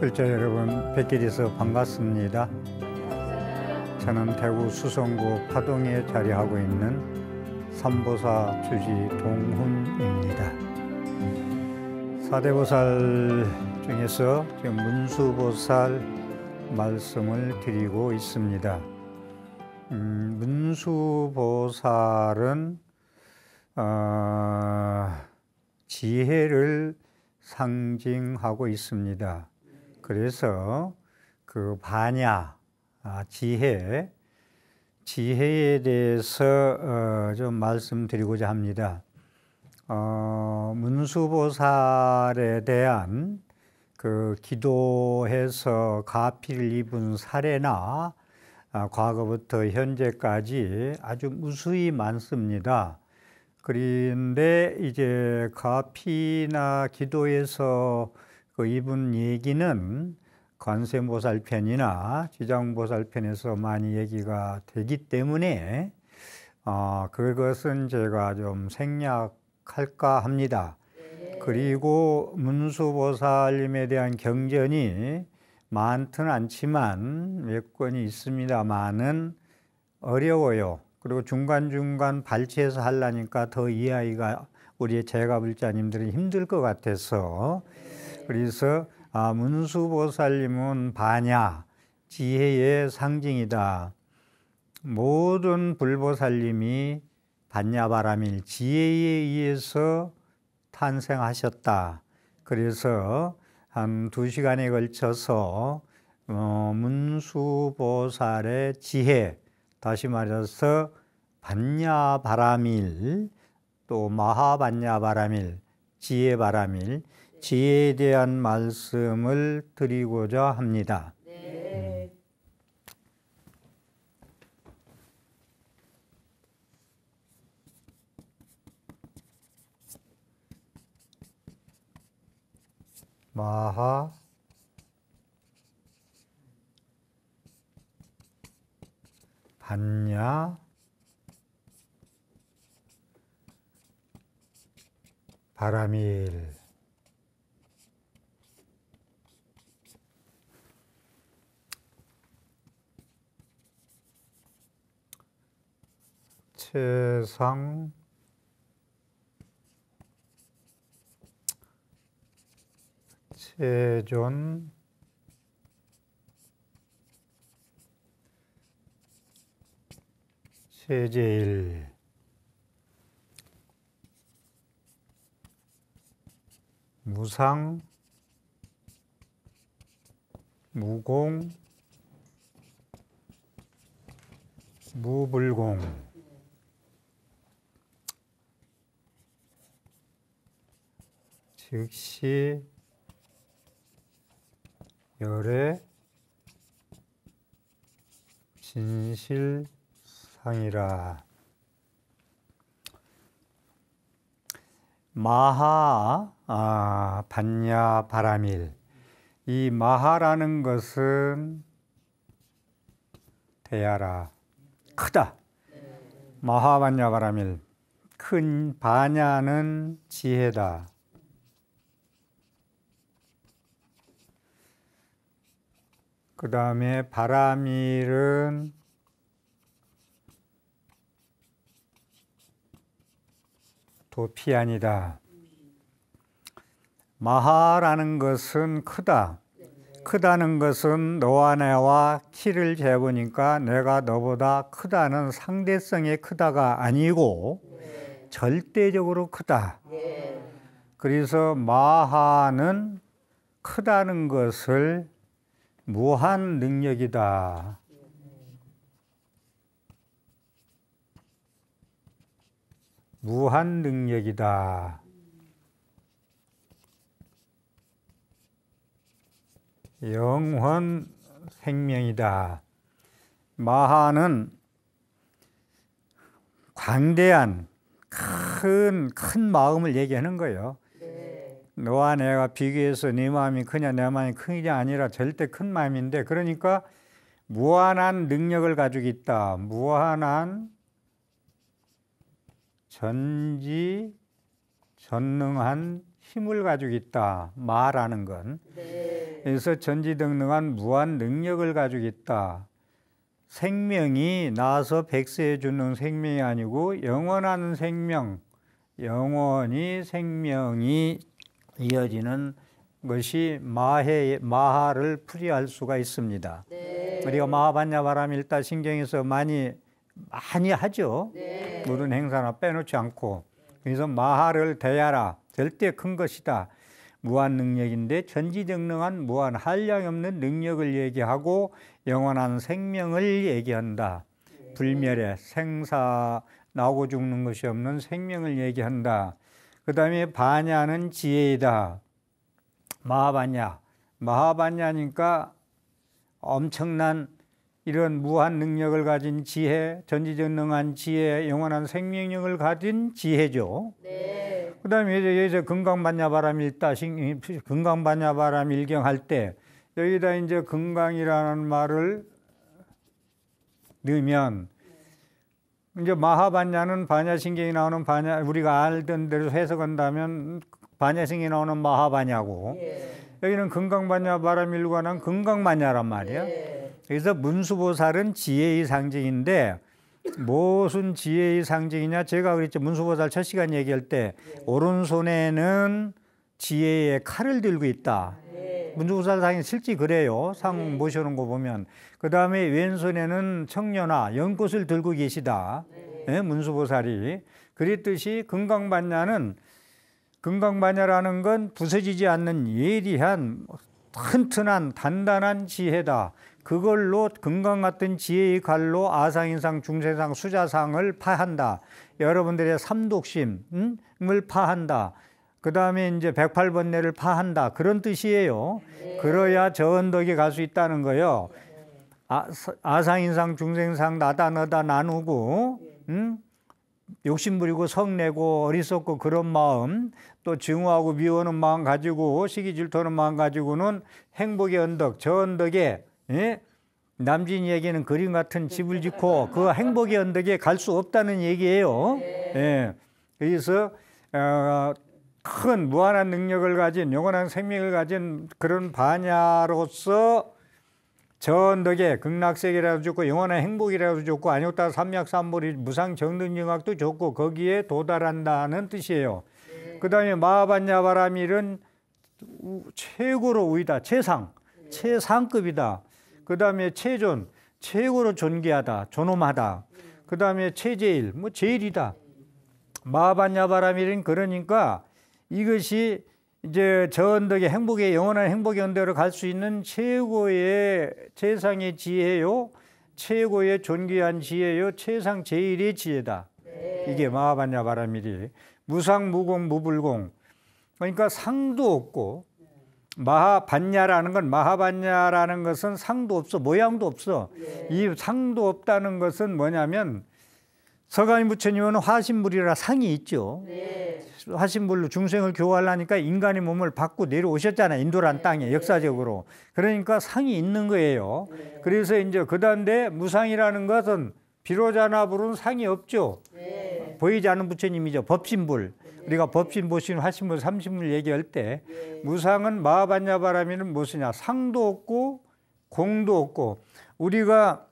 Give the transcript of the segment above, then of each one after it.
글자 여러분 뵙게 돼서 반갑습니다. 저는 대구 수성구 파동에 자리하고 있는 삼보사 주지 동훈입니다. 사대보살 중에서 지금 문수보살 말씀을 드리고 있습니다. 음, 문수보살은 어, 지혜를 상징하고 있습니다. 그래서 그 반야 아, 지혜 지혜에 대해서 어, 좀 말씀드리고자 합니다. 어, 문수보살에 대한 그 기도해서 가피를 입은 사례나 아, 과거부터 현재까지 아주 무수히 많습니다. 그런데 이제 가피나 기도에서 그 이분 얘기는 관세보살편이나 지장보살편에서 많이 얘기가 되기 때문에 어, 그것은 제가 좀 생략할까 합니다. 네. 그리고 문수보살님에 대한 경전이 많지 않지만 몇 권이 있습니다만은 어려워요. 그리고 중간중간 발췌해서 하려니까 더 이해하기가 우리 의 제가 불자님들은 힘들 것 같아서 그래서 아, 문수보살님은 반야 지혜의 상징이다. 모든 불보살님이 반야바람일 지혜에 의해서 탄생하셨다. 그래서 한 두 시간에 걸쳐서 어, 문수보살의 지혜, 다시 말해서 반야바람일, 또 마하반야바람일, 지혜바람일 지혜에 대한 말씀을 드리고자 합니다. 네. 마하 반야 바람일 세상 세존 세제일 무상 무공 무불공 즉시 열의 진실상이라 마하 아, 반야 바람일 이 마하라는 것은 대야라 크다 마하 반야 바람일 큰 반야는 지혜다 그 다음에 바람일은 도피안이다. 마하라는 것은 크다. 크다는 것은 너와 내와 키를 재보니까 내가 너보다 크다는 상대성의 크다가 아니고 절대적으로 크다. 그래서 마하는 크다는 것을 무한 능력이다. 무한 능력이다. 영원 생명이다. 마하는 광대한 큰, 큰 마음을 얘기하는 거예요. 너와 내가 비교해서 네 마음이 크냐 내 마음이 크냐 아니라 절대 큰 마음인데 그러니까 무한한 능력을 가지고 있다. 무한한 전지 전능한 힘을 가지고 있다. 말하는 건. 네. 그래서 전지등능한 무한 능력을 가지고 있다. 생명이 나서 백세해 주는 생명이 아니고 영원한 생명, 영원히 생명이 이어지는 것이 마해 마하를 풀이할 수가 있습니다. 네. 우리가 마하반야바람 일단 신경에서 많이 많이 하죠. 네. 모든 행사나 빼놓지 않고 그래서 마하를 대하라 절대 큰 것이다. 무한 능력인데 전지정능한 무한 한량 없는 능력을 얘기하고 영원한 생명을 얘기한다. 네. 불멸의 생사 나고 죽는 것이 없는 생명을 얘기한다. 그 다음에 반야는 지혜이다. 마하반야. 마하반야니까 엄청난 이런 무한 능력을 가진 지혜, 전지전능한 지혜, 영원한 생명력을 가진 지혜죠. 네. 그 다음에 여기서 금강반야바람 일다, 금강반야바람 일경할 때 여기다 이제 금강이라는 말을 넣으면 이제 마하반야는 반야신경이 나오는 반야 우리가 알던 대로 해석한다면 반야신경이 나오는 마하반야고 예. 여기는 금강반야 바람일 관한 금강반야란 말이야. 예. 그래서 문수보살은 지혜의 상징인데 무슨 지혜의 상징이냐? 제가 그랬죠. 문수보살 첫 시간 얘기할 때 예. 오른손에는 지혜의 칼을 들고 있다. 문중사상이 실제 그래요. 상 네. 모셔놓은 거 보면. 그 다음에 왼손에는 청년아, 연꽃을 들고 계시다. 네. 네, 문수보살이. 그랬듯이 금강반야는 금강반야라는 건 부서지지 않는 예리한 튼튼한 단단한 지혜다. 그걸로 금강 같은 지혜의 갈로 아상인상, 중세상, 수자상을 파한다. 여러분들의 삼독심을 파한다. 그 다음에 이제 108번뇌를 파한다. 그런 뜻이에요. 네. 그래야 저 언덕에 갈 수 있다는 거예요. 아, 아상인상, 중생상, 나다, 너다 나누고, 응? 네. 음? 욕심 부리고 성내고 어리석고 그런 마음 또 증오하고 미워하는 마음 가지고 시기 질투하는 마음 가지고는 행복의 언덕 저 언덕에 예? 남진얘기는 그림 같은 집을 짓고 그 행복의 언덕에 갈 수 없다는 얘기예요. 네. 예. 그래서 어, 큰 무한한 능력을 가진 영원한 생명을 가진 그런 반야로서 전덕에 극락세계라도 좋고 영원한 행복이라도 좋고 아니었다 삼약삼물이 무상정등정학도 좋고 거기에 도달한다는 뜻이에요. 네. 그 다음에 마하반야바라밀은 최고로 우위다. 최상. 네. 최상급이다. 그 다음에 최존. 최고로 존귀하다. 존엄하다. 네. 그 다음에 최제일. 뭐 제일이다. 마하반야바라밀은 그러니까 이것이 이제 저 언덕의 행복의 영원한 행복의 언덕으로 갈 수 있는 최고의 최상의 지혜요, 최고의 존귀한 지혜요, 최상 제일의 지혜다. 네. 이게 마하반야 바라밀이 무상 무공 무불공. 그러니까 상도 없고 마하반야라는 건 마하반야라는 것은 상도 없어 모양도 없어. 네. 이 상도 없다는 것은 뭐냐면 서가인 부처님은 화신물이라 상이 있죠. 네. 화신물로 중생을 교화하려니까 인간의 몸을 받고 내려오셨잖아요. 인도란 네. 땅에 역사적으로. 그러니까 상이 있는 거예요. 네. 그래서 이제 그다음에 무상이라는 것은 비로자나 불은 상이 없죠. 네. 보이지 않은 부처님이죠. 법신불. 네. 우리가 법신, 보신, 화신불삼신불 얘기할 때 네. 무상은 마하반야바람이는 무엇이냐. 상도 없고 공도 없고 우리가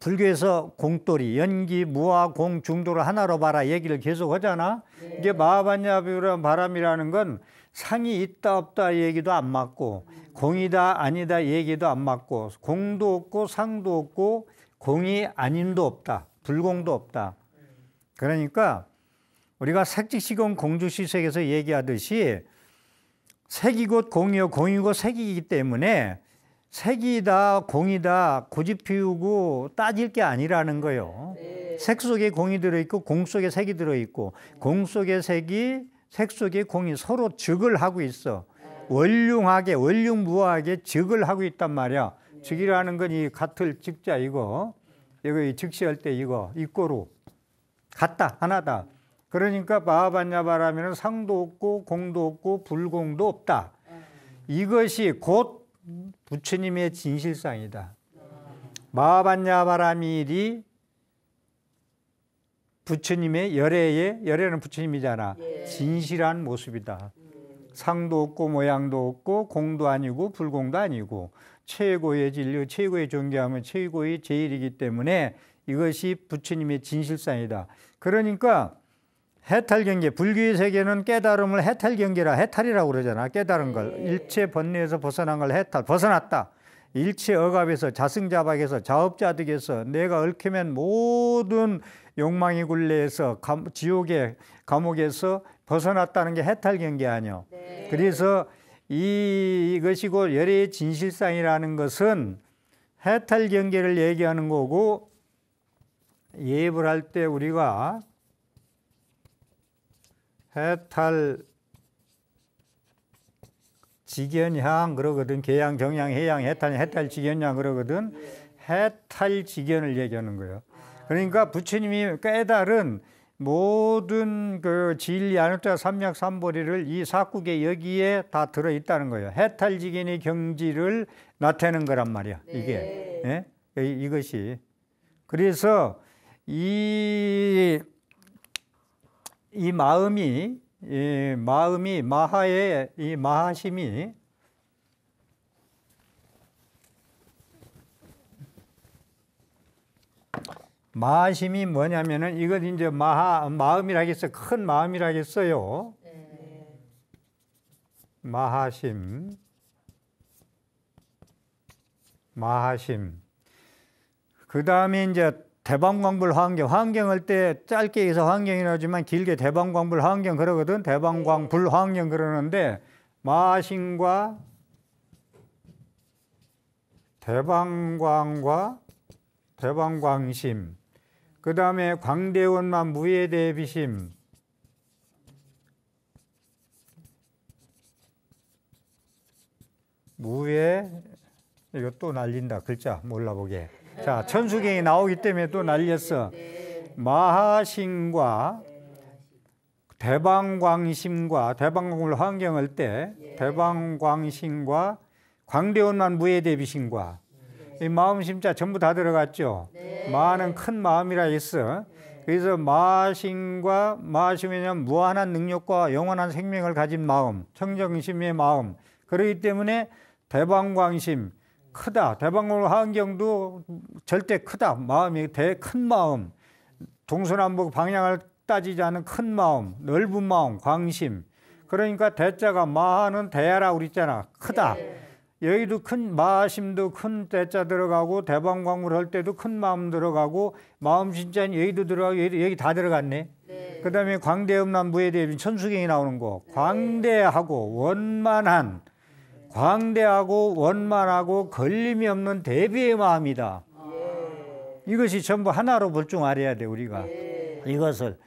불교에서 공돌이, 연기, 무화, 공, 중도를 하나로 봐라 얘기를 계속 하잖아. 네. 이게 마하반야비라 바람이라는 건 상이 있다 없다 얘기도 안 맞고 음. 공이다 아니다 얘기도 안 맞고 공도 없고 상도 없고 공이 아닌도 없다. 불공도 없다. 그러니까 우리가 색직시공 공주시색에서 얘기하듯이 색이 곧 공이요 공이 고 색이기 때문에 색이다 공이다 고집 피우고 따질 게 아니라는 거예요. 네. 색 속에 공이 들어있고 공 속에 색이 들어있고 공 속에 색이 색 속에 공이 서로 적을 하고 있어. 아. 원륭하게 원륭무하게 적을 하고 있단 말이야. 네. 즉이라는 건 이 같을 직자 이거 이거 이 즉시할 때 이거 입고로 같다 하나다. 그러니까 바하반야바라면 상도 없고 공도 없고 불공도 없다. 아. 이것이 곧 부처님의 진실상이다. 마반야 바라밀이 부처님의 열애의 열애는 부처님이잖아. 예. 진실한 모습이다. 음. 상도 없고 모양도 없고 공도 아니고 불공도 아니고 최고의 진료, 최고의 존귀함은 최고의 제일이기 때문에 이것이 부처님의 진실상이다. 그러니까 해탈 경계, 불교의 세계는 깨달음을 해탈 경계라 해탈이라고 그러잖아. 깨달은 걸 네. 일체 번뇌에서 벗어난 걸 해탈, 벗어났다. 일체 억압에서 자승자박에서 자업자득에서 내가 얽히면 모든 욕망의 굴레에서 감, 지옥의 감옥에서 벗어났다는 게 해탈 경계 아니요. 네. 그래서 이, 이것이고 열애의 진실상이라는 것은 해탈 경계를 얘기하는 거고 예불할때 우리가 해탈 직연향 그러거든. 개양, 경양, 해양, 해탈, 해탈 직연향 그러거든. 해탈 직연을 얘기하는 거예요. 그러니까 부처님이 깨달은 모든 그 진리 안육자 삼약 삼보리를 이 사국에 여기에 다 들어 있다는 거예요. 해탈 직연의 경지를 나타내는 거란 말이야. 네. 이게 예? 이것이 그래서 이이 마음이 이 마음이 마하의 이 마하심이 마심이 뭐냐면은 이것 이제 마하 마음이라겠어 큰 마음이라겠어요. 네. 마하심, 마하심. 그 다음에 이제 대방광불 화환경 화환경 할때 짧게 해서 화환경이라지만 길게 대방광불 화환경 그러거든 대방광불 네. 화환경 그러는데 마신과 대방광과 대방광심 그 다음에 광대원만 무예대비심 무예 이거 또 날린다 글자 몰라보게 자, 천수경이 나오기 때문에 또 날렸어. 마하신과 대방광신과 대방광을 환경할 때 대방광신과 광대원만 무예대비신과 이 마음 심자 전부 다 들어갔죠. 마는 큰 마음이라 했어. 그래서 마신과 마심이 무한한 능력과 영원한 생명을 가진 마음, 청정심의 마음. 그러기 때문에 대방광심, 크다. 대방문 하은경도 절대 크다. 마음이 대 큰 마음. 동서남북 방향을 따지지 않은 큰 마음, 넓은 마음, 광심. 그러니까 대자가 마하는 대야라 그랬잖아 크다. 네. 예. 여기도 큰 마심도 큰 대자 들어가고 대방광물 할 때도 큰 마음 들어가고 마음 진짜 여기도 들어가고 여기, 여기 다 들어갔네. 네. 그다음에 광대음남부에 대비 천수경이 나오는 거. 네. 광대하고 원만한 광대하고 원만하고 걸림이 없는 대비의 마음이다. 예. 이것이 전부 하나로 볼중 알아야 돼 우리가 예. 이것을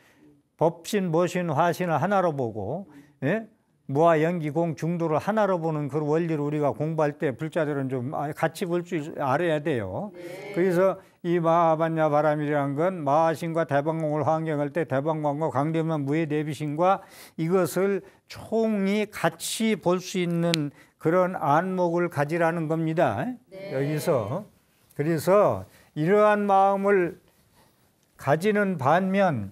법신, 모신, 화신을 하나로 보고 예? 무아, 연기, 공, 중도를 하나로 보는 그 원리를 우리가 공부할 때 불자들은 좀 아, 같이 볼 줄 알아야 돼요. 그래서 예. 이 마하반야 바람이라는 건 마하신과 대방공을 환경할 때 대방광과 강대만 무의 대비신과 이것을 총이 같이 볼 수 있는 그런 안목을 가지라는 겁니다. 네. 여기서. 그래서 이러한 마음을 가지는 반면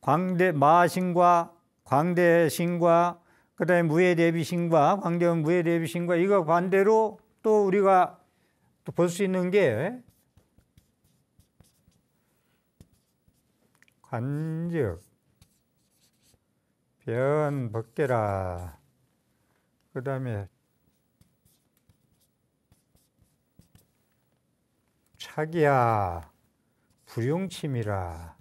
광대 마신과 광대신과 그다음에 무예대비신과 광대원 무예대비신과 이거 반대로 또 우리가 또 볼 수 있는 게 관즉 변 벗겨라 그 다음에 차기야 불용침이라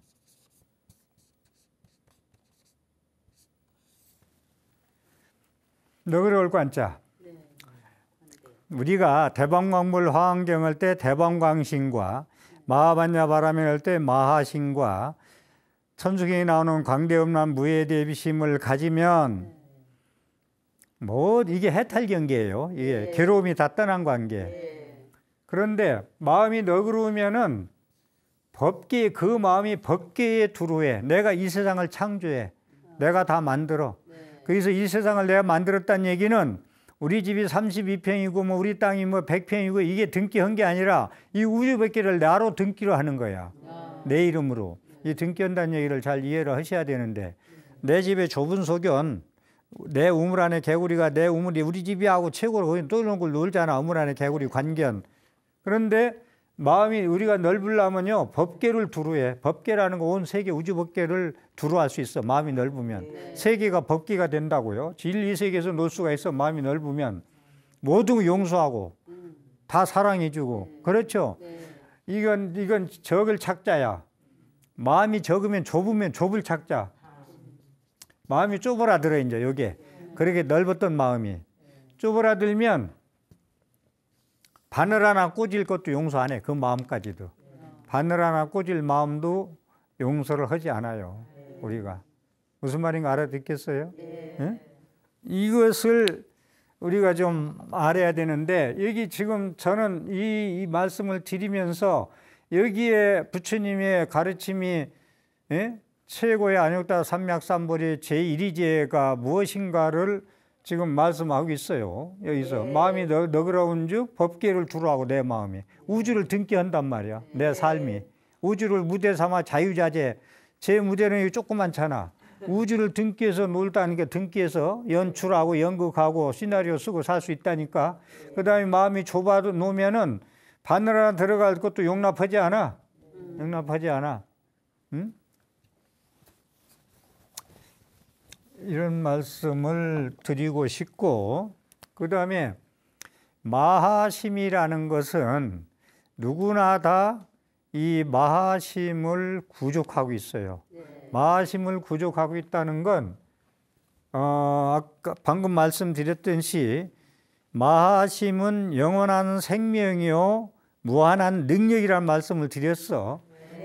너그러 울고 앉자 네. 우리가 대방광물 화환경을 때 대방광신과 마하반야 바람이 할때 마하신과 천주경이 나오는 광대음란 무예 대비심을 가지면 네. 뭐 이게 해탈 경계예요. 이게 예. 괴로움이 다 떠난 관계. 예. 그런데 마음이 너그러우면은 법계 그 마음이 법계에 두루해. 내가 이 세상을 창조해. 아. 내가 다 만들어. 네. 그래서 이 세상을 내가 만들었다는 얘기는 우리 집이 32평이고 뭐 우리 땅이 뭐 100평이고 이게 등기 한게 아니라 이 우주 백계를 나로 등기로 하는 거야. 아. 내 이름으로. 이 등기한다는 얘기를 잘 이해를 하셔야 되는데 내 집에 좁은 소견 내 우물 안에 개구리가 내 우물이 우리 집이하고 최고로 거기 똘렁굴 놀잖아. 우물 안에 개구리 관견. 그런데 마음이 우리가 넓으려면요. 법계를 두루해. 법계라는 건 온 세계 우주 법계를 두루할 수 있어. 마음이 넓으면. 네. 세계가 법계가 된다고요. 진리 세계에서 놀 수가 있어. 마음이 넓으면. 모든 용서하고 다 사랑해 주고. 네. 그렇죠? 네. 이건 이건 적을 착자야. 마음이 적으면 좁으면 좁을 착자. 마음이 쪼그라들어 이제 요게 그렇게 넓었던 마음이 쪼그라들면 바늘 하나 꽂을 것도 용서 안 해. 그 마음까지도 바늘 하나 꽂을 마음도 용서를 하지 않아요. 우리가 무슨 말인가 알아듣겠어요? 응? 예? 이것을 우리가 좀 알아야 되는데 여기 지금 저는 이, 이 말씀을 드리면서 여기에 부처님의 가르침이 예? 최고의 안욕다 삼맥삼벌이 제1위제가 무엇인가를 지금 말씀하고 있어요. 여기서 네. 마음이 너, 너그러운즉 법계를 두루하고내 마음이 우주를 등기한단 말이야. 네. 내 삶이 우주를 무대 삼아 자유자재. 제 무대는 이 조그만잖아. 우주를 등기해서 놀다는 게 등기해서 연출하고 연극하고 시나리오 쓰고 살 수 있다니까. 그다음에 마음이 좁아 놓으면은 바늘 하나 들어갈 것도 용납하지 않아. 용납하지 않아. 응? 이런 말씀을 드리고 싶고 그 다음에 마하심이라는 것은 누구나 다 이 마하심을 구족하고 있어요. 예. 마하심을 구족하고 있다는 건 어, 아까 방금 말씀드렸듯이 마하심은 영원한 생명이요 무한한 능력이란 말씀을 드렸어.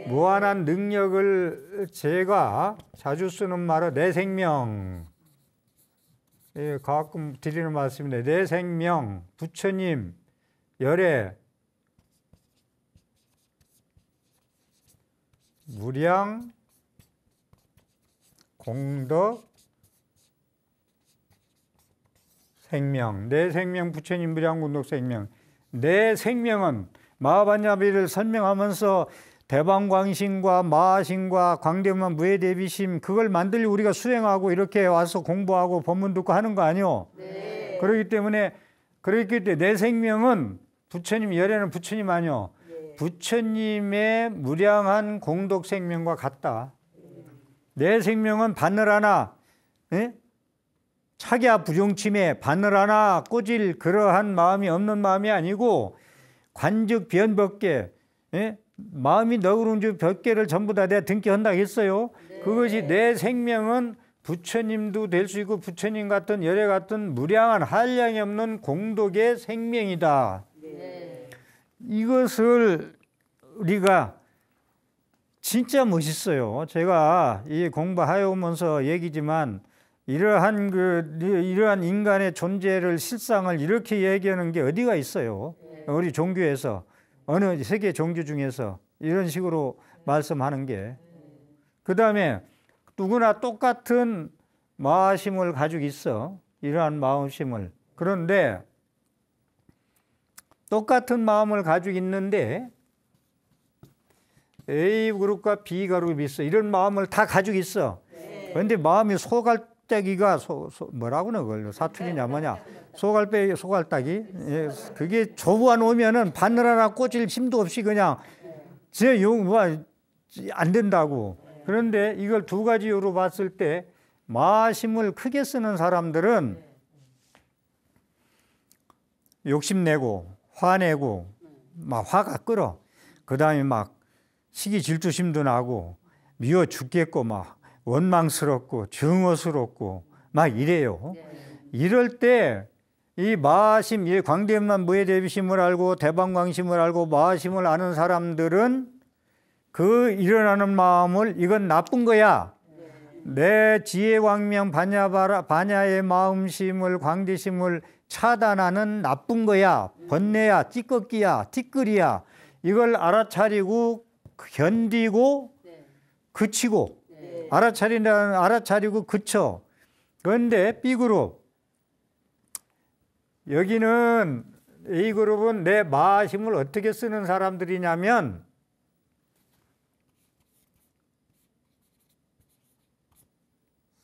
무한한 능력을 제가 자주 쓰는 말은 내 생명 예, 가끔 드리는 말씀인데 내 생명, 부처님, 열애 무량, 공덕, 생명, 내 생명, 부처님 무량 공덕 생명 내 생명은 마하반야비를 설명하면서 대방광신과 마하신과 광대만 무예대비심 그걸 만들려 우리가 수행하고 이렇게 와서 공부하고 법문 듣고 하는 거 아니요. 네. 그렇기 때문에 그렇기 때문에 내 생명은 부처님 열애는 부처님 아니요. 네. 부처님의 무량한 공덕 생명과 같다. 내 생명은 바늘 하나, 예? 차기야 부정침에 바늘 하나 꽂을 그러한 마음이 없는 마음이 아니고 관즉 변법계, 예? 마음이 너그러운 주몇 개를 전부 다 내가 등기한다 했어요. 네. 그것이 내 생명은 부처님도 될 수 있고 부처님 같은 열애 같은 무량한 한량이 없는 공덕의 생명이다. 네. 이것을 우리가 진짜 멋있어요. 제가 이 공부하여 오면서 얘기지만 이러한 그 이러한 인간의 존재를 실상을 이렇게 얘기하는 게 어디가 있어요? 네. 우리 종교에서 어느 세계 종교 중에서 이런 식으로 네. 말씀하는 게그 네. 다음에 누구나 똑같은 마음심을 가지고 있어 이러한 마음심을 그런데 똑같은 마음을 가지고 있는데 A 그룹과 B 그룹이 있어 이런 마음을 다 가지고 있어 네. 그런데 마음이 소갈 소갈대기가 소, 소 뭐라고는 걸요 사투리냐 네, 뭐냐 네, 네. 소갈배 소갈따기 예, 그게 조부놓으면은 바늘하나 꽂을 힘도 없이 그냥 제용 뭐야 안 된다고 그런데 이걸 두 가지로 봤을 때 마심을 크게 쓰는 사람들은 욕심내고 화내고 막 화가 끓어 그 다음에 막 시기 질투심도 나고 미워 죽겠고 막 원망스럽고 증오스럽고 막 이래요. 네. 이럴 때 이 마하심, 이 광대만 무예대비심을 알고 대방광심을 알고 마하심을 아는 사람들은 그 일어나는 마음을 이건 나쁜 거야. 네. 내 지혜 광명 반야바라, 반야의 마음심을 광대심을 차단하는 나쁜 거야. 번뇌야, 찌꺼기야, 티끌이야. 이걸 알아차리고 견디고 네. 그치고 알아차리는 알아차리고 그쵸 그런데 B 그룹 여기는 A 그룹은 내 마심을 어떻게 쓰는 사람들이냐면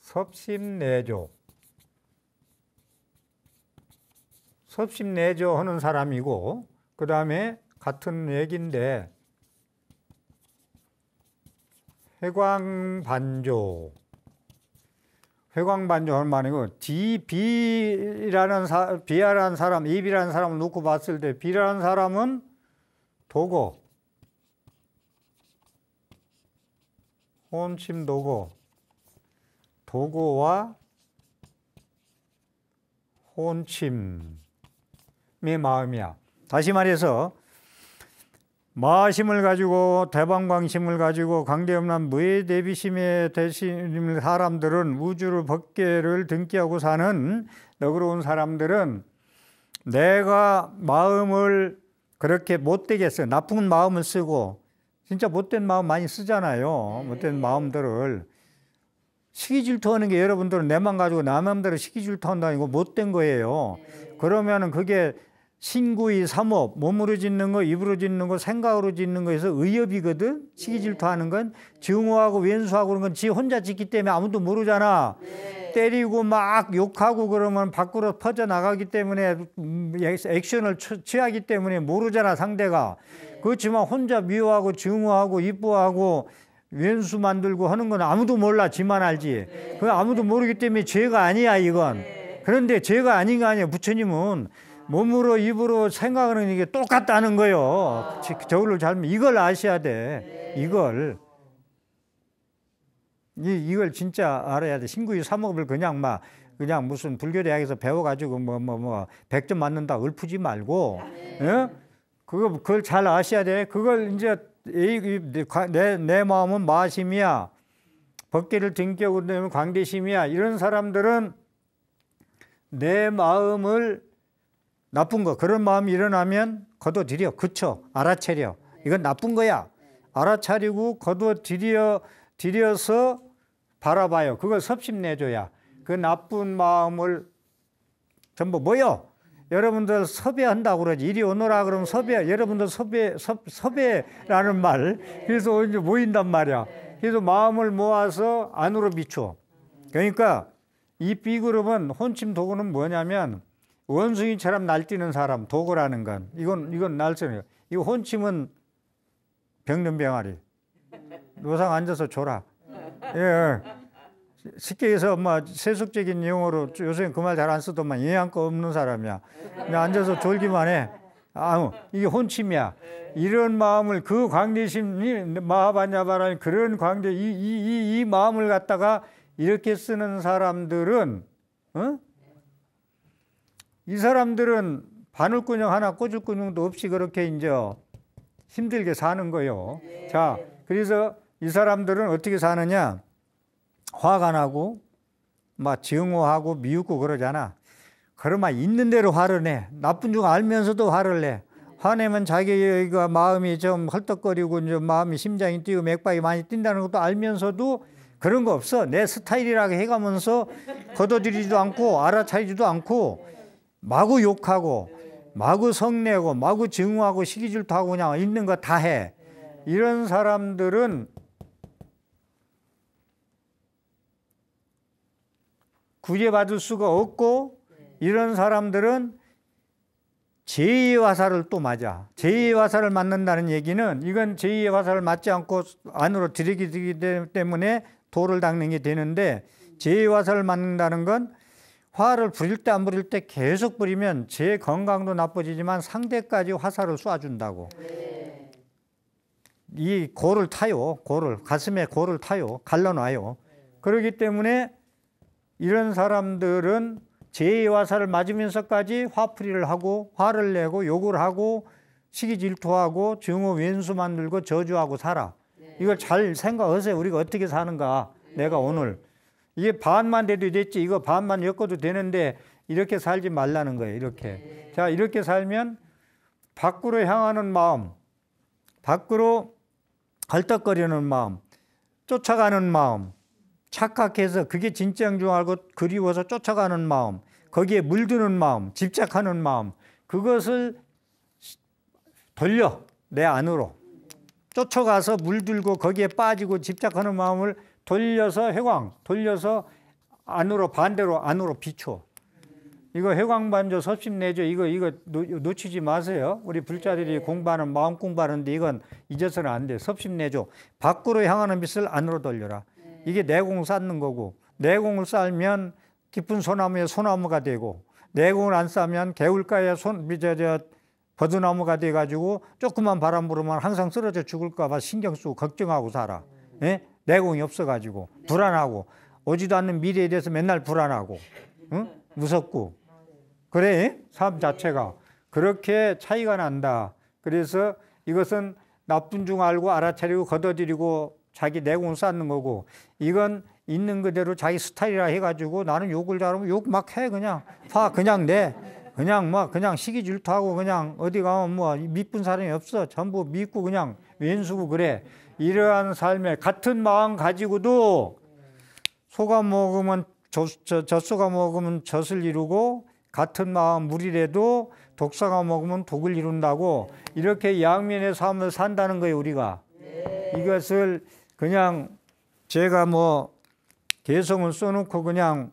섭심내조 섭심내조 하는 사람이고 그 다음에 같은 얘기인데 회광반조. 회광반조 하는 말이고 DB라는 사, B라는 사람, EB라는 사람을 놓고 봤을 때 B라는 사람은 도고, 혼침 도고, 도고와 혼침의 마음이야. 다시 말해서 마심을 가지고 대방광심을 가지고 광대음란 무예대비심의 대신 사람들은 우주를 벗개를 등기하고 사는 너그러운 사람들은 내가 마음을 그렇게 못되겠어요 나쁜 마음을 쓰고 진짜 못된 마음 많이 쓰잖아요. 네. 못된 마음들을 시기 질투하는 게 여러분들은 내맘 가지고 나 맘대로 시기 질투한다이거 못된 거예요. 네. 그러면은 그게 신구의 삼업 몸으로 짓는 거 입으로 짓는 거 생각으로 짓는 거에서 의협이거든 시기 질투하는 건 증오하고 왼수하고 그런 건 지 혼자 짓기 때문에 아무도 모르잖아 네. 때리고 막 욕하고 그러면 밖으로 퍼져나가기 때문에 음, 예, 액션을 취하기 때문에 모르잖아 상대가 네. 그렇지만 혼자 미워하고 증오하고 이뻐하고 왼수 만들고 하는 건 아무도 몰라 지만 알지 네. 그 아무도 모르기 때문에 죄가 아니야 이건 네. 그런데 죄가 아닌 거 아니야 부처님은 몸으로 입으로 생각하는 이게 똑같다는 거요. 예저걸로잘 이걸 아셔야 돼. 네. 이걸 이 이걸 진짜 알아야 돼. 신구이 사목을 그냥 막 그냥 무슨 불교 대학에서 배워가지고 뭐 뭐 뭐 백점 뭐, 뭐, 뭐 맞는다 읊프지 말고, 예? 그거 그걸 잘 아셔야 돼. 그걸 이제 내내 내 마음은 마심이야. 법계를 등격으로 내면 광대심이야. 이런 사람들은 내 마음을 나쁜 거 그런 마음이 일어나면 거둬들여 그쵸 알아차려 이건 나쁜 거야 알아차리고 거둬들여 들여서 바라봐요 그걸 섭심내줘야 그 나쁜 마음을 전부 뭐요 여러분들 섭외한다고 그러지 이리 오너라 그러면 섭외 여러분들 섭외 섭, 섭외라는 말 그래서 이제 모인단 말이야 그래서 마음을 모아서 안으로 비추어 그러니까 이 B그룹은 혼침 도구는 뭐냐면 원숭이처럼 날뛰는 사람, 도구라는 건 이건 이건 날뛰는 이 혼침은 병든 병아리. 노상 앉아서 줘라. 예. 쉽게 예. 해서 뭐 세속적인 용어로 요새 는그말 잘 안 쓰더만 예양거 없는 사람이야. 그냥 앉아서 졸기만 해. 아무 이게 혼침이야. 이런 마음을 그 광대심이 마하바냐바라는 그런 광대 이 이이 이, 마음을 갖다가 이렇게 쓰는 사람들은 어? 이 사람들은 바늘구녕 하나 꼬줄구녕도 없이 그렇게 이제 힘들게 사는 거예요. 예. 자, 그래서 이 사람들은 어떻게 사느냐? 화가 나고 막 증오하고 미우고 그러잖아. 그러면 있는 대로 화를 내. 나쁜 줄 알면서도 화를 내. 화내면 자기가 마음이 좀 헐떡거리고 이제 마음이 심장이 뛰고 맥박이 많이 뛴다는 것도 알면서도 그런 거 없어. 내 스타일이라고 해가면서 거둬들이지도 않고 알아차리지도 않고 마구 욕하고 마구 성내고 마구 증오하고 시기질 투하고 그냥 있는 거 다 해. 이런 사람들은 구제받을 수가 없고 이런 사람들은 제2의 화살을 또 맞아. 제2의 화살을 맞는다는 얘기는 이건 제2의 화살을 맞지 않고 안으로 들이기 때문에 돌을 닦는 게 되는데 제2의 화살을 맞는다는 건 화를 부릴 때 안 부릴 때 계속 부리면 제 건강도 나빠지지만 상대까지 화살을 쏴준다고. 네. 이 고를 타요. 고를 가슴에 고를 타요. 갈라놔요. 네. 그러기 때문에 이런 사람들은 제2 화살을 맞으면서까지 화풀이를 하고 화를 내고 욕을 하고 시기 질투하고 증오 왼수 만들고 저주하고 살아. 네. 이걸 잘 생각하세요. 우리가 어떻게 사는가. 내가 오늘 이게 반만 돼도 됐지 이거 반만 엮어도 되는데 이렇게 살지 말라는 거예요. 이렇게. 네. 자, 이렇게 살면 밖으로 향하는 마음, 밖으로 헐떡거리는 마음, 쫓아가는 마음, 착각해서 그게 진짜인 줄 알고 그리워서 쫓아가는 마음, 거기에 물드는 마음, 집착하는 마음, 그것을 돌려 내 안으로 쫓아가서 물들고 거기에 빠지고 집착하는 마음을 돌려서 회광, 돌려서 안으로 반대로 안으로 비춰. 이거 회광반조 섭심내조 이거 이거 놓, 치지 마세요. 우리 불자들이 네. 공부하는 마음 공부하는데 이건 잊어서는 안 돼. 섭심내조 밖으로 향하는 빛을 안으로 돌려라. 네. 이게 내공 쌓는 거고 내공을 쌓으면 깊은 소나무에 소나무가 되고 내공을 안 쌓으면 개울가에 손 이제 저 버드나무가 돼가지고 조그만 바람 불으면 항상 쓰러져 죽을까봐 신경 쓰고 걱정하고 살아. 네. 예? 내공이 없어가지고 불안하고 오지도 않는 미래에 대해서 맨날 불안하고 응? 무섭고 그래 삶 자체가 그렇게 차이가 난다. 그래서 이것은 나쁜 중 알고 알아차리고 걷어들이고 자기 내공 쌓는 거고 이건 있는 그대로 자기 스타일이라 해가지고 나는 욕을 잘하면 욕 막 해 그냥 화 그냥 내 그냥 막 뭐 그냥 시기 질투하고 그냥 어디 가면 뭐 미쁜 사람이 없어. 전부 믿고 그냥 왼수고 그래. 이러한 삶에 같은 마음 가지고도 소가 먹으면 젖소가 먹으면 젖을 이루고 같은 마음 물이래도 독사가 먹으면 독을 이룬다고 이렇게 양면의 삶을 산다는 거예요 우리가 이것을 그냥 제가 뭐 개성을 써놓고 그냥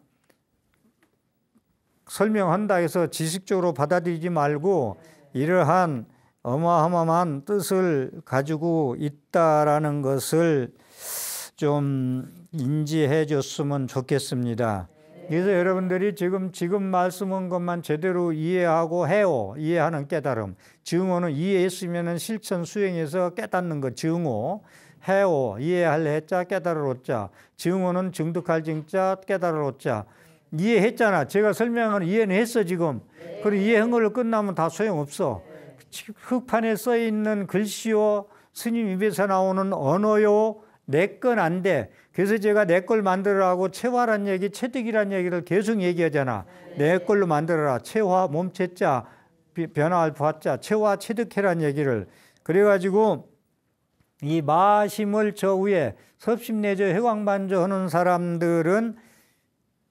설명한다 해서 지식적으로 받아들이지 말고 이러한 어마어마한 뜻을 가지고 있다라는 것을 좀 인지해 줬으면 좋겠습니다. 그래서 여러분들이 지금 지금 말씀한 것만 제대로 이해하고 해요. 이해하는 깨달음. 증오는 이해했으면 실천 수행에서 깨닫는 것. 증오. 해오 이해할 해자 깨달을 오자. 증오는 증득할 증자 깨달을 오자. 이해했잖아. 제가 설명하는 이해는 했어 지금. 네. 그럼 이해한 걸로 끝나면 다 소용없어. 네. 흑판에 써 있는 글씨요, 스님 입에서 나오는 언어요, 내 건 안 돼. 그래서 제가 내 걸 만들어라고 체화란 얘기, 체득이란 얘기를 계속 얘기하잖아. 네. 내 걸로 만들어라. 체화, 몸체자, 변화할 봤자, 체화, 체득해란 얘기를. 그래가지고 이 마심을 저 위에 섭심내저 해광반조 하는 사람들은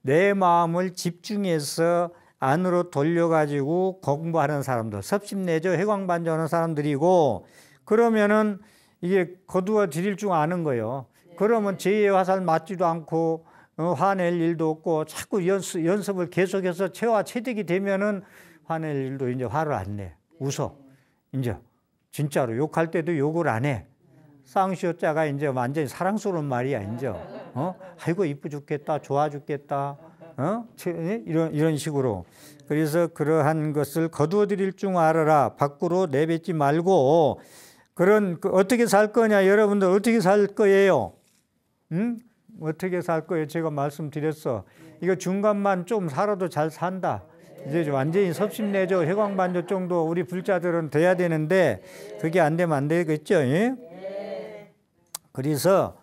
내 마음을 집중해서 안으로 돌려가지고 공부하는 사람들, 섭심내죠 해광반전하는 사람들이고 그러면은 이게 거두어들일 줄 아는 거예요. 네. 그러면 제2의 화살 맞지도 않고 어, 화낼 일도 없고 자꾸 연습, 연습을 계속해서 체화 체득이 되면은 화낼 일도 이제 화를 안 내. 웃어. 이제 진짜로 욕할 때도 욕을 안 해. 쌍시오자가 이제 완전히 사랑스러운 말이야 이제 어 아이고 이쁘 죽겠다 좋아 죽겠다 어 이런 이런 식으로 그래서 그러한 것을 거두어 드릴 줄 알아라 밖으로 내뱉지 말고 그런 그 어떻게 살 거냐 여러분들 어떻게 살 거예요 응 어떻게 살 거예요 제가 말씀드렸어 이거 중간만 좀 살아도 잘 산다 이제 완전히 섭심내죠 해광반조 정도 우리 불자들은 돼야 되는데 그게 안 되면 안 되겠죠. 예? 그래서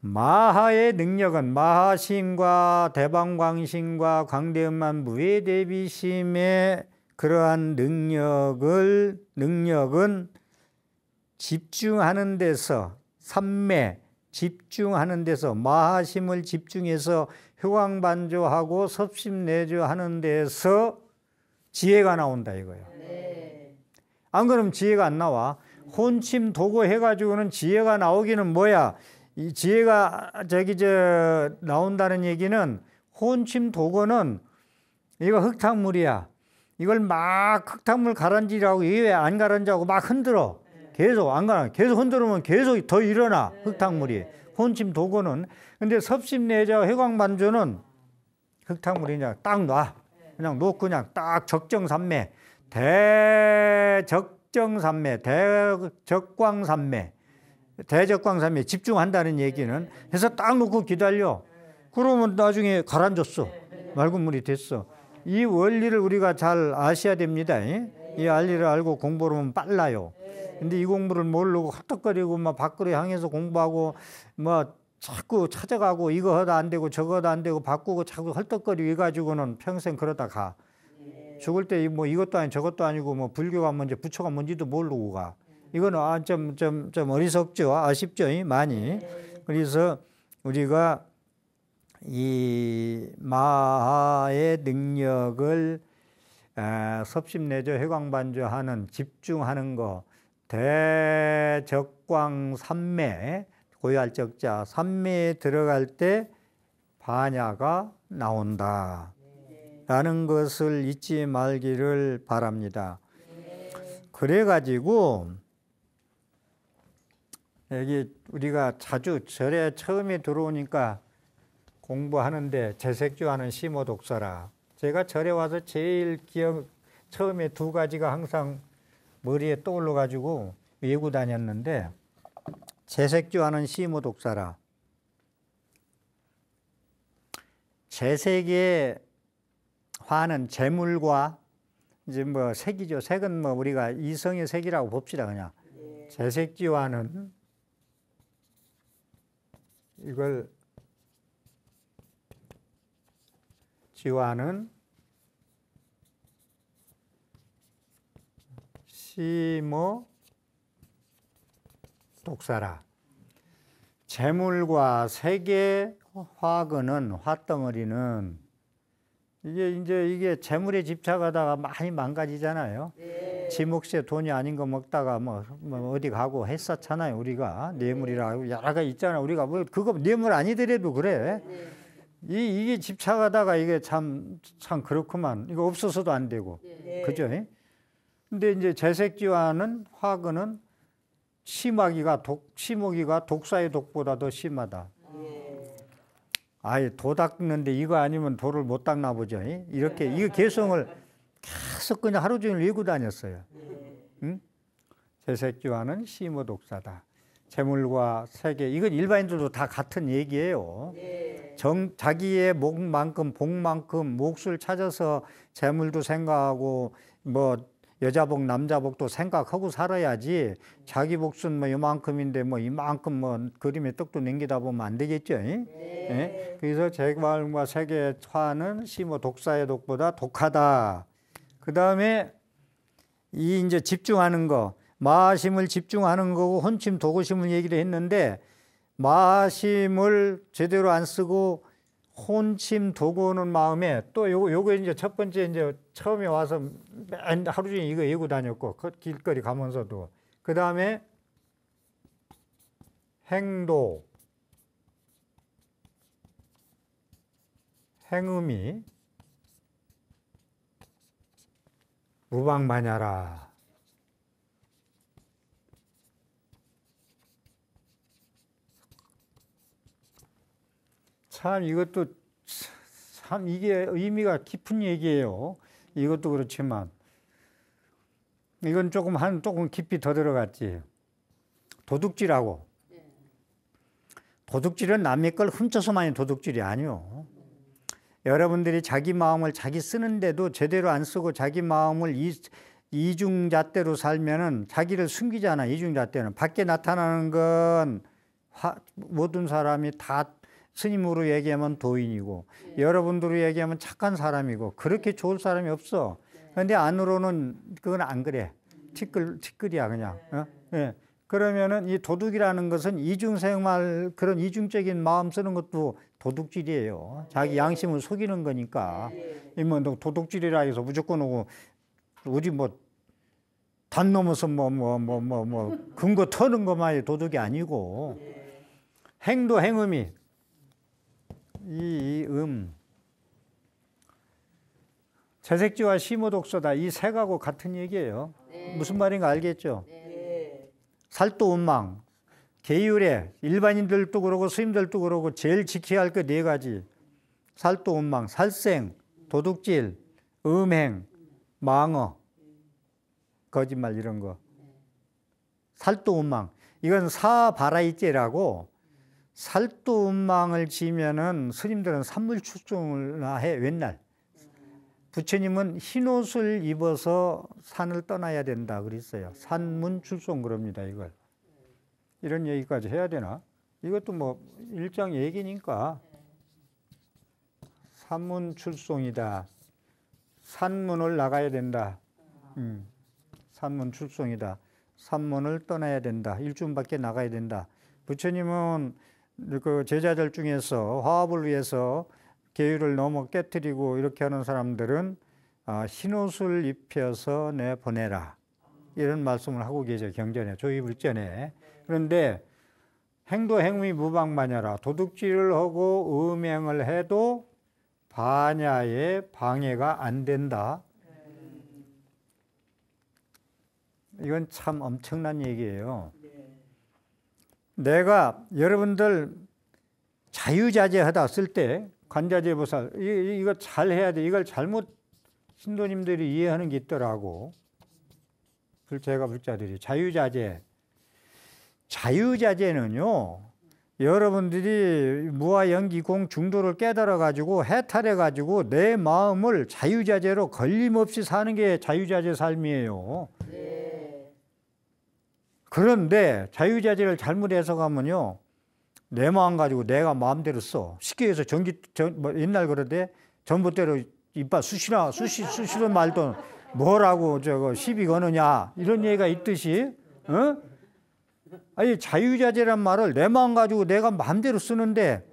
마하의 능력은 마하심과 대방광신과 광대음만 무예대비심의 그러한 능력을 능력은 집중하는 데서 삼매 집중하는 데서 마하심을 집중해서 효광반조하고 섭심내조하는 데서 지혜가 나온다 이거예요. 네. 안그러면 지혜가 안 나와. 혼침 도구 해가지고는 지혜가 나오기는 뭐야? 이 지혜가 저기 저 나온다는 얘기는 혼침 도구는 이거 흙탕물이야. 이걸 막 흙탕물 가라앉으라고 이게 안가라앉자고막 흔들어. 계속 안 가라. 계속 흔들으면 계속 더 일어나. 흙탕물이. 혼침 도구는. 근데 섭심내자 회광반주는 흙탕물이 그냥 딱 놔. 그냥 놓고 그냥 딱 적정삼매. 대적 특정산매, 대적광산매, 대적광산매 집중한다는 얘기는 해서 딱 놓고 기다려. 그러면 나중에 가라앉았어. 맑은 물이 됐어. 이 원리를 우리가 잘 아셔야 됩니다. 이 알리를 알고 공부를 하면 빨라요. 근데 이 공부를 모르고 헛떡거리고 막 밖으로 향해서 공부하고 뭐 자꾸 찾아가고 이거 하다 안 되고 저거 하다 안 되고 바꾸고 자꾸 헐떡거리고 해가지고는 평생 그러다 가. 죽을 때 뭐 이것도 아니 저것도 아니고 뭐 불교가 뭔지 부처가 뭔지도 모르고 가. 이거는 아좀좀좀 좀, 좀 어리석죠. 아쉽죠. 많이. 그래서 우리가 이 마하의 능력을 에, 아, 섭심내조 해광반조하는 집중하는 거 대적광 삼매 고유할적자 삼매에 들어갈 때 반야가 나온다. 라는 것을 잊지 말기를 바랍니다. 그래가지고 여기 우리가 자주 절에 처음에 들어오니까 공부하는데 재색주하는 시모 독서라. 제가 절에 와서 제일 기억 처음에 두 가지가 항상 머리에 떠올라 가지고 외고 다녔는데 재색주하는 시모 독사라. 재색의 화는 재물과 이제 뭐 색이죠. 색은 뭐 우리가 이성의 색이라고 봅시다 그냥. 예. 재색지화는 이걸 지화는 심어 독사라 재물과 세계 화근은 화덩어리는 이게 이제 이게 재물에 집착하다가 많이 망가지잖아요. 네. 지 몫에 돈이 아닌 거 먹다가 뭐, 뭐 어디 가고 했었잖아요. 우리가 뇌물이라고 여러 가있잖아 우리가 뭐 그거 뇌물 아니더라도 그래. 네. 이 이게 집착하다가 이게 참참 참 그렇구만. 이거 없어서도 안 되고. 네. 네. 그죠? 근데 이제 재색지와는 화근은 심하기가 독 심하기가 독사의 독보다 더 심하다. 아예 도 닦는데 이거 아니면 도를 못 닦나 보죠. 이렇게 네. 이 개성을 계속 그냥 하루 종일 외고 다녔어요. 네. 응? 제색주와는 시모 독사다. 재물과 세계 이건 일반인들도 다 같은 얘기예요. 네. 정 자기의 목만큼 복만큼 몫을 찾아서 재물도 생각하고 뭐 여자복 남자복도 생각하고 살아야지 자기 복순 뭐 이만큼인데 뭐 이만큼 뭐 그림에 떡도 남기다 보면 안 되겠죠. 네. 예? 그래서 제과과 세계 화는 시모 독사의 독보다 독하다. 그 다음에 이 이제 집중하는 거 마심을 집중하는 거고 혼침 도고심을 얘기를 했는데 마심을 제대로 안 쓰고 혼침 도고 오는 마음에 또 요거 요거 이제 첫 번째 이제 처음에 와서 맨 하루 종일 이거 예고 다녔고 그 길거리 가면서도 그 다음에 행도 행음이 무방마냐라 참 이것도 참 이게 의미가 깊은 얘기예요. 이것도 그렇지만 이건 조금 한 조금 깊이 더 들어갔지. 도둑질하고 도둑질은 남의 걸 훔쳐서만이 도둑질이 아니요. 여러분들이 자기 마음을 자기 쓰는데도 제대로 안 쓰고 자기 마음을 이, 이중잣대로 살면은 자기를 숨기잖아. 이중잣대는 밖에 나타나는 건 화, 모든 사람이 다 스님으로 얘기하면 도인이고 네. 여러분들로 얘기하면 착한 사람이고 그렇게 좋을 사람이 없어. 그런데 네. 안으로는 그건 안 그래. 음. 티끌 티끌이야 그냥. 네. 어? 예. 그러면은 이 도둑이라는 것은 이중생활 그런 이중적인 마음 쓰는 것도 도둑질이에요. 자기 네. 양심을 속이는 거니까. 이 뭐 도둑질이라 해서 무조건 오고 우리 뭐 단 넘어서 뭐 뭐 뭐, 뭐, 뭐, 근거 터는 것만이 도둑이 아니고 행도 행음이 이, 음. 채색지와 시모독서다. 이 색하고 같은 얘기예요. 네. 무슨 말인가 알겠죠? 네. 예. 살도 음망, 계율에 일반인들도 그러고 스님들도 그러고 제일 지켜야 할그네 가지. 살도 음망, 살생, 도둑질, 음행, 망어, 거짓말 이런 거. 네. 살도 음망. 이건 사바라이죄라고 살도음망을 지면은 스님들은 산물 출중을해 옛날 부처님은 흰 옷을 입어서 산을 떠나야 된다 그랬어요. 산문 출송 그럽니다 이걸 이런 얘기까지 해야 되나? 이것도 뭐 일장 얘기니까 산문 출송이다. 산문을 나가야 된다. 음. 산문 출송이다. 산문을 떠나야 된다. 일주일밖에 나가야 된다. 부처님은 그 제자들 중에서 화합을 위해서 계율을 너무 깨뜨리고 이렇게 하는 사람들은 아, 흰옷을 입혀서 내 보내라 이런 말씀을 하고 계세요 경전에 조이불전에 그런데 행도 행위 무방마녀라 도둑질을 하고 음행을 해도 반야에 방해가 안 된다 이건 참 엄청난 얘기예요 내가 여러분들 자유자재하다 쓸 때 관자재보살 이, 이거 잘 해야 돼. 이걸 잘못 신도님들이 이해하는 게 있더라고. 불자가 불자들이 자유자재. 자유자재는요. 여러분들이 무아연기공 중도를 깨달아 가지고 해탈해 가지고 내 마음을 자유자재로 걸림없이 사는 게 자유자재 삶이에요. 그런데 자유자재를 잘못 해석하면요. 내 마음 가지고 내가 마음대로 써. 쉽게 해서 전기, 전, 뭐 옛날 그러대 전봇대로 이빨 수시나 수시, 수시로 말던 뭐라고 저거 시비 거느냐. 이런 얘기가 있듯이, 응? 어? 아니, 자유자재란 말을 내 마음 가지고 내가 마음대로 쓰는데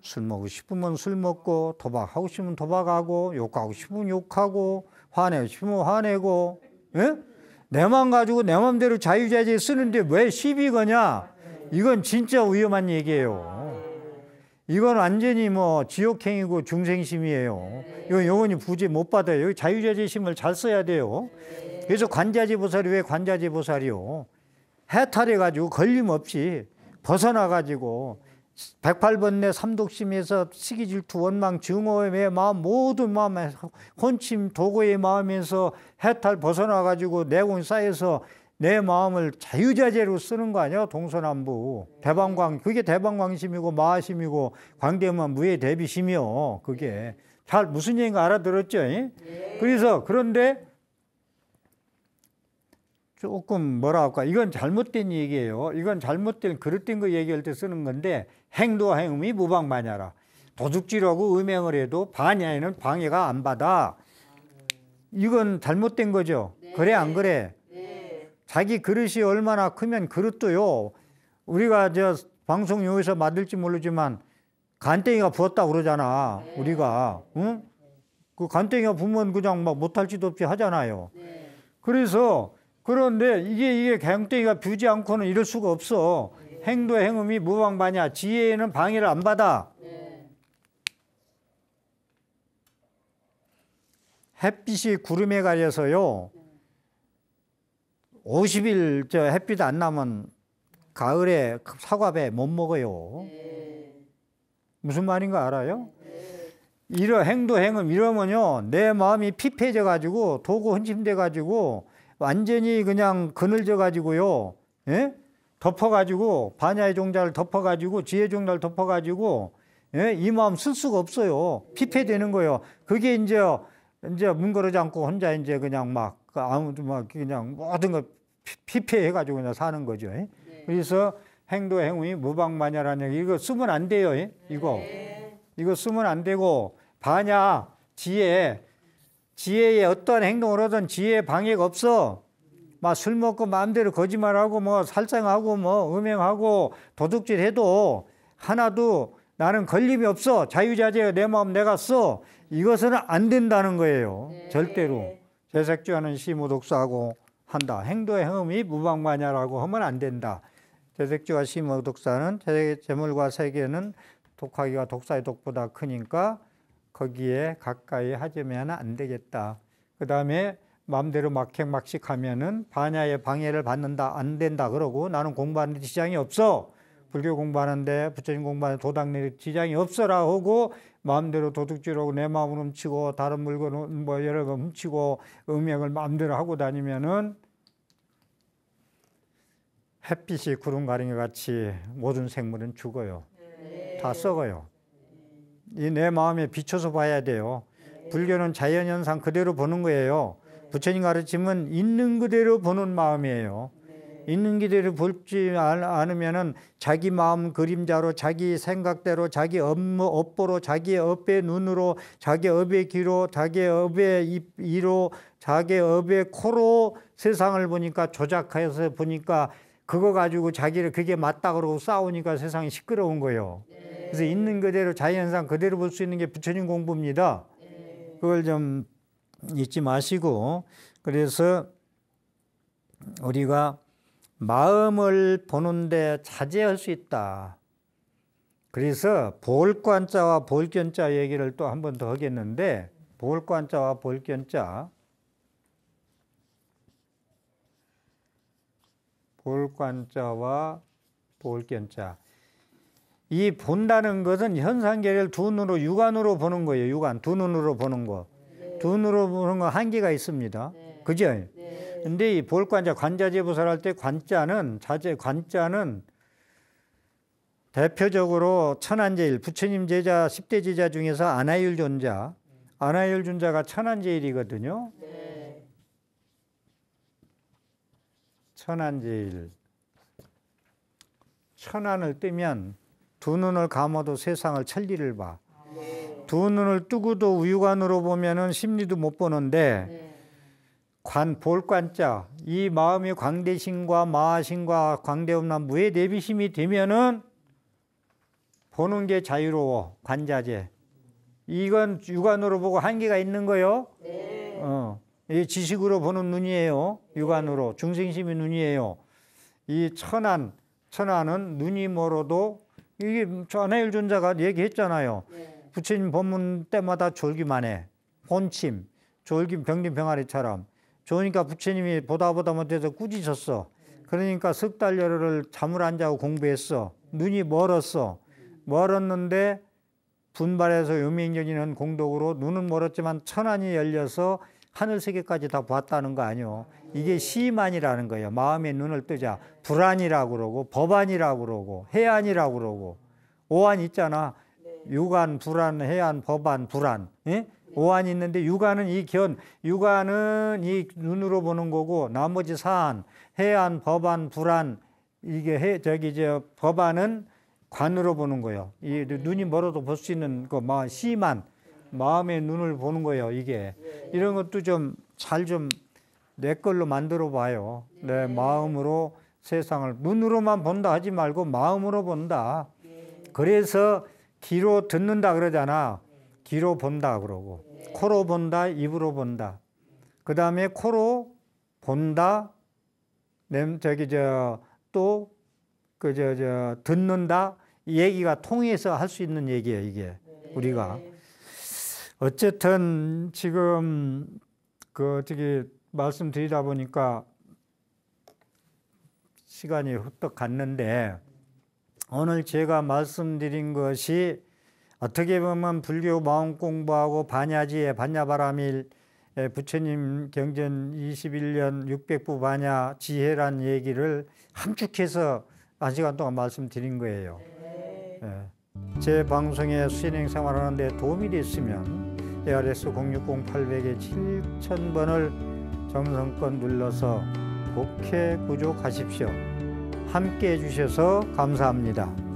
술 먹고 싶으면 술 먹고 도박하고 싶으면 도박하고 욕하고 싶으면 욕하고 화내고 싶으면 화내고, 예? 내맘 가지고 내맘대로자유자재 쓰는데 왜 시비 거냐? 이건 진짜 위험한 얘기예요. 이건 완전히 뭐 지옥행이고 중생심이에요. 이건 영원히 부재 못 받아요. 자유자재심을 잘 써야 돼요. 그래서 관자재 보살이 왜 관자재 보살이요? 해탈해가지고 걸림없이 벗어나가지고 108번내 삼독심에서 시기 질투 원망 증오의 마음 모든 마음에 혼침 도구의 마음에서 해탈 벗어나 가지고 내공 쌓여서 내 마음을 자유자재로 쓰는 거 아니야 동서남북 대방광 그게 대방광심이고 마하심이고 광대만 무예 대비심이요 그게 잘 무슨 얘기인가 알아들었죠? 네. 그래서 그런데 조금 뭐라 할까 이건 잘못된 얘기예요. 이건 잘못된 그릇된 거 얘기할 때 쓰는 건데 행도와 행음이 무방마냐라. 도둑질하고 음행을 해도 반야에는 방해가 안 받아. 이건 잘못된 거죠. 네. 그래 안 그래? 네. 자기 그릇이 얼마나 크면 그릇도요. 우리가 저 방송 용에서 만들지 모르지만 간땡이가 부었다 그러잖아. 네. 우리가 응? 그 간땡이가 부면 그냥 막 못할 지도 없이 하잖아요. 네. 그래서 그런데 이게 이게 개땡이가 뷰지 않고는 이럴 수가 없어. 네. 행도 행음이 무방반이 지혜에는 방해를 안 받아. 네. 햇빛이 구름에 가려서요. 50일 저 햇빛 안 나면 가을에 사과배 못 먹어요. 무슨 말인 가 알아요? 이러 행도 행음 이러면요 내 마음이 피폐해져 가지고 도구 흔침돼 가지고 완전히 그냥 그늘져 가지고요. 예? 덮어 가지고 반야의 종자를 덮어 가지고 지혜 종자를 덮어 가지고 예? 이 마음 쓸 수가 없어요. 피폐되는 거예요. 그게 이제 이제 문거르지 않고 혼자 이제 그냥 막 아무도 막 그냥 모든 걸 피폐해 가지고 그냥 사는 거죠. 예? 네. 그래서 행도 행위 무방마냐라는 이거 쓰면 안 돼요. 예? 이거 네. 이거 쓰면 안 되고 반야 지혜 지혜의 어떠한 행동을하든 지혜의 방해가 없어. 막 술 먹고 마음대로 거짓말하고 뭐 살상하고 뭐 음행하고 도둑질 해도 하나도 나는 건립이 없어. 자유자재야 내 마음 내가 써. 이것은 안 된다는 거예요. 네. 절대로. 재색주하는 시무독사하고 한다. 행도의 행음이 무방마냐라고 하면 안 된다. 재색주와 시무독사는 재물과 세계는 독하기와 독사의 독보다 크니까 거기에 가까이 하자면안 되겠다. 그 다음에 마음대로 막행막식 하면은 반야의 방해를 받는다 안 된다 그러고 나는 공부하는데 지장이 없어 불교 공부하는데 부처님 공부하는데 도당 내리 지장이 없어라 하고 마음대로 도둑질하고 내 마음을 훔치고 다른 물건 을뭐 여러 번 훔치고 음행을 마음대로 하고 다니면은 햇빛이 구름 가린 것 같이 모든 생물은 죽어요 네. 다 썩어요 이내 마음에 비춰서 봐야 돼요. 불교는 자연현상 그대로 보는 거예요. 부처님 가르침은 있는 그대로 보는 마음이에요. 있는 그대로 볼지 않으면은 자기 마음 그림자로 자기 생각대로 자기 업무 업보로 자기 업의 눈으로 자기 업의 귀로 자기 업의 입, 이로 자기 업의 코로 세상을 보니까 조작해서 보니까 그거 가지고 자기를 그게 맞다 고 싸우니까 세상이 시끄러운 거예요. 네. 그래서 있는 그대로 자연상 그대로 볼 수 있는 게 부처님 공부입니다. 그걸 좀 잊지 마시고 그래서 우리가 마음을 보는데 자제할 수 있다. 그래서 보관자와보견자 얘기를 또 한 번 더 하겠는데 보관자와보견자보관자와보견자 이 본다는 것은 현상계를 두 눈으로 육안으로 보는 거예요. 육안 두 눈으로 보는 거. 네. 두 눈으로 보는 거 한계가 있습니다. 네. 그죠? 네. 근데 이 볼관자 관자재부설 할때 관자는 자재 관자는 대표적으로 천안제일 부처님 제자 10대 제자 중에서 아나율 존자 아나율 존자가 천안제일이거든요. 천안제일 천안을 뜨면 두 눈을 감아도 세상을 천리를 봐. 두 눈을 뜨고도 우유관으로 보면은 심리도 못 보는데 관 볼관자 이 마음이 광대신과 마하신과 광대음란 무에 내비심이 되면은 보는 게 자유로워 관자재 이건 육안으로 보고 한계가 있는 거요. 네. 어, 이 지식으로 보는 눈이에요. 육안으로 중생심이 눈이에요. 이 천안 천안은 눈이 멀어도 이게 좌뇌일 준자가 얘기했잖아요. 네. 부처님 법문 때마다 졸기만 해. 혼침, 졸기 병림 병아리처럼. 좋으니까 부처님이 보다 보다 못해서 꾸짖었어. 그러니까 석 달 열흘을 잠을 안 자고 공부했어. 눈이 멀었어. 멀었는데 분발해서 요미인전이는 공덕으로 눈은 멀었지만 천안이 열려서 하늘 세계까지 다 봤다는 거 아니요. 이게 시만이라는 거예요. 마음의 눈을 뜨자. 불안이라고 그러고 법안이라고 그러고 해안이라고 그러고 오한 있잖아. 육안, 네. 불안, 해안, 법안, 불안. 예? 오한이 있는데 육안은 이 견, 육안은 이 눈으로 보는 거고 나머지 사안, 해안, 법안, 불안 이게 해, 저기 저 법안은 관으로 보는 거예요. 이 음. 눈이 멀어도 볼 수 있는 그 마, 시만 마음의 눈을 보는 거예요. 이게 예. 이런 것도 좀 잘좀 좀내 걸로 만들어 봐요. 네. 내 마음으로 세상을 눈으로만 본다 하지 말고 마음으로 본다. 네. 그래서 귀로 듣는다 그러잖아. 네. 귀로 본다 그러고 네. 코로 본다, 입으로 본다. 그 다음에 코로 본다, 저기 저 또 그 저 저 듣는다 얘기가 통해서 할 수 있는 얘기예요 이게 네. 우리가 어쨌든 지금 그 저기 말씀드리다 보니까 시간이 훅떡 갔는데 오늘 제가 말씀드린 것이 어떻게 보면 불교 마음 공부하고 반야지의 반야바라밀 부처님 경전 21년 600부 반야 지혜란 얘기를 함축해서 한 시간 동안 말씀드린 거예요. 네. 제 방송에 수행 생활하는 데 도움이 됐으면 ARS 060-800-7000번을 정성껏 눌러서 국회 구조 가십시오. 함께 해주셔서 감사합니다.